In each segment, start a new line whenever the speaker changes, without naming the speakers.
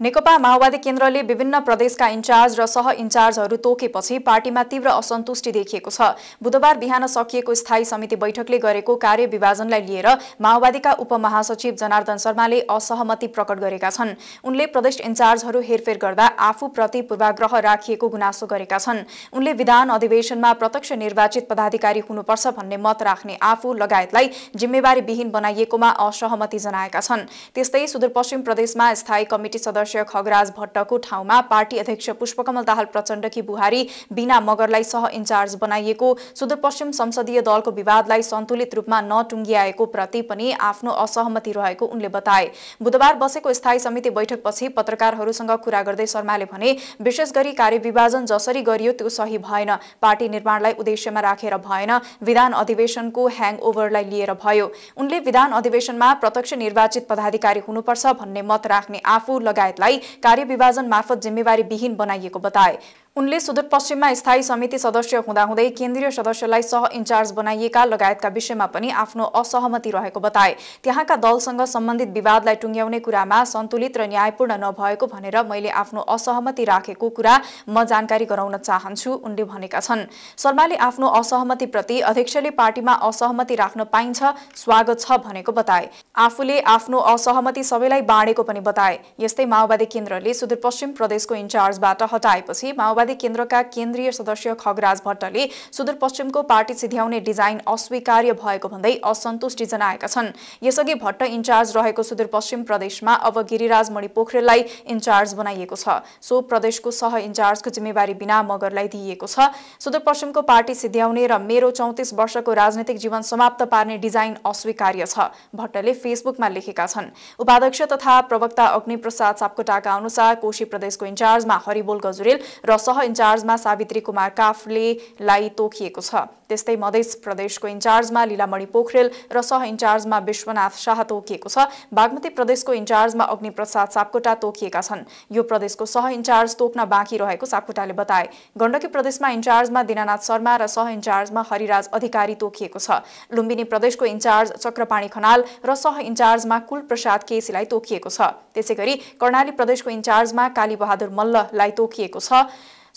नेकपा माओवादी केन्द्रले विभिन्न प्रदेशका इन्चार्ज र सह इन्चार्जहरू तोकेपछि पार्टीमा तीव्र असन्तुष्टि देखिएको छ बुधबार बिहान सकिएको स्थायी समिति बैठकले गरेको कार्य विभाजनलाई लिएर माओवादीका उपमहासचिव जनार्दन शर्माले असहमति प्रकट गरेका छन् उनले प्रदेश इन्चार्जहरू हेरफेर गर्दा आफूप्रति पूर्वाग्रह राखिएको गुनासो गरेका छन् उनले विधान अधिवेशनमा प्रत्यक्ष निर्वाचित पदाधिकारी हुनुपर्छ भन्ने मत राख्ने आफू लगायतलाई जिम्मेवारीविहीन बनाइएकोमा असहमति जनाएका छन् त्यस्तै सुदूरपश्चिम प्रदेशमा स्थायी कमिटी सदस्य वर्षीय खगराज भट्टको ठाउँमा पार्टी अध्यक्ष पुष्पकमल दाहाल प्रचण्डकी बुहारी बिना मगरलाई सह इन्चार्ज बनाइएको सुदूरपश्चिम संसदीय दलको विवादलाई सन्तुलित रूपमा नटुङ्गिआएको प्रति पनि आफ्नो असहमति रहेको उनले बताए बुधबार बसेको स्थायी समिति बैठकपछि पत्रकारहरूसँग कुरा गर्दै शर्माले भने विशेष गरी कार्यविभाजन जसरी गरियो त्यो सही भएन पार्टी निर्माणलाई उद्देश्यमा राखेर भएन विधान अधिवेशनको ह्याङओभरलाई लिएर भयो उनले विधान अधिवेशनमा प्रत्यक्ष निर्वाचित पदाधिकारी हुनुपर्छ भन्ने मत राख्ने आफू लगायत लगायतलाई कार्यविभाजन मार्फत जिम्मेवारी विहीन बनाइएको बताए उनले सुदूरपश्चिममा स्थायी समिति सदस्य हुँदाहुँदै केन्द्रीय सदस्यलाई सह इन्चार्ज बनाइएका लगायतका विषयमा पनि आफ्नो असहमति रहेको बताए त्यहाँका दलसँग सम्बन्धित विवादलाई टुङ्ग्याउने कुरामा सन्तुलित र न्यायपूर्ण नभएको भनेर मैले आफ्नो असहमति राखेको कुरा म जानकारी गराउन चाहन्छु उनले भनेका छन् शर्माले आफ्नो असहमतिप्रति अध्यक्षले पार्टीमा असहमति राख्न पाइन्छ स्वागत छ भनेको बताए आफूले आफ्नो असहमति सबैलाई बाँडेको पनि बताए यस्तै माओवादी केन्द्रले सुदूरपश्चिम प्रदेशको इन्चार्जबाट हटाएपछि माओवादी माओवादी केन्द्रका केन्द्रीय सदस्य खगराज भट्टले सुदूरपश्चिमको पार्टी सिध्याउने डिजाइन अस्वीकार्य भएको भन्दै असन्तुष्टि जनाएका छन् यसअघि भट्ट इन्चार्ज रहेको सुदूरपश्चिम प्रदेशमा अब गिरिराज मणि पोखरेललाई इन्चार्ज बनाइएको छ सो प्रदेशको सह इन्चार्जको जिम्मेवारी बिना मगरलाई दिइएको छ सुदूरपश्चिमको पार्टी सिध्याउने र मेरो चौतिस वर्षको राजनैतिक जीवन समाप्त पार्ने डिजाइन अस्वीकार्य छ भट्टले फेसबुकमा लेखेका छन् उपाध्यक्ष तथा प्रवक्ता अग्निप्रसाद सापकोटाका अनुसार कोशी प्रदेशको इन्चार्जमा हरिबोल गजुरेल र सह सह इन्चार्जमा सावित्री कुमार काफलेलाई तोकिएको छ त्यस्तै मधेस प्रदेशको इन्चार्जमा लीलामणि पोखरेल र सह इन्चार्जमा विश्वनाथ शाह तोकिएको छ बागमती प्रदेशको इन्चार्जमा अग्निप्रसाद सापकोटा तोकिएका छन् यो प्रदेशको सह इन्चार्ज तोक्न बाँकी रहेको सापकोटाले बताए गण्डकी प्रदेशमा इन्चार्जमा दिनानाथ शर्मा र सह इन्चार्जमा हरिराज अधिकारी तोकिएको छ लुम्बिनी प्रदेशको इन्चार्ज चक्रपाणी खनाल र सह इन्चार्जमा कुलप्रसाद केसीलाई तोकिएको छ त्यसै गरी कर्णाली प्रदेशको इन्चार्जमा कालीबहादुर मल्ललाई तोकिएको छ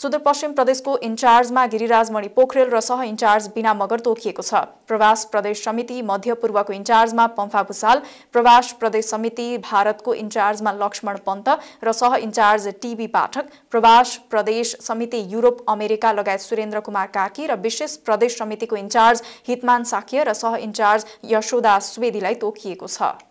सुदूरपश्चिम प्रदेशको इन्चार्जमा गिरिराजमणि पोखरेल र सह इन्चार्ज बिना मगर तोकिएको छ प्रवास प्रदेश समिति मध्यपूर्वको इन्चार्जमा पम्फा भूषाल प्रवास प्रदेश समिति भारतको इन्चार्जमा लक्ष्मण पन्त र सह इन्चार्ज टिबी पाठक प्रवास प्रदेश समिति युरोप अमेरिका लगायत सुरेन्द्र कुमार कार्की र विशेष प्रदेश समितिको इन्चार्ज हितमान साक्य र सह इन्चार्ज यशोदा सुवेदीलाई तोकिएको छ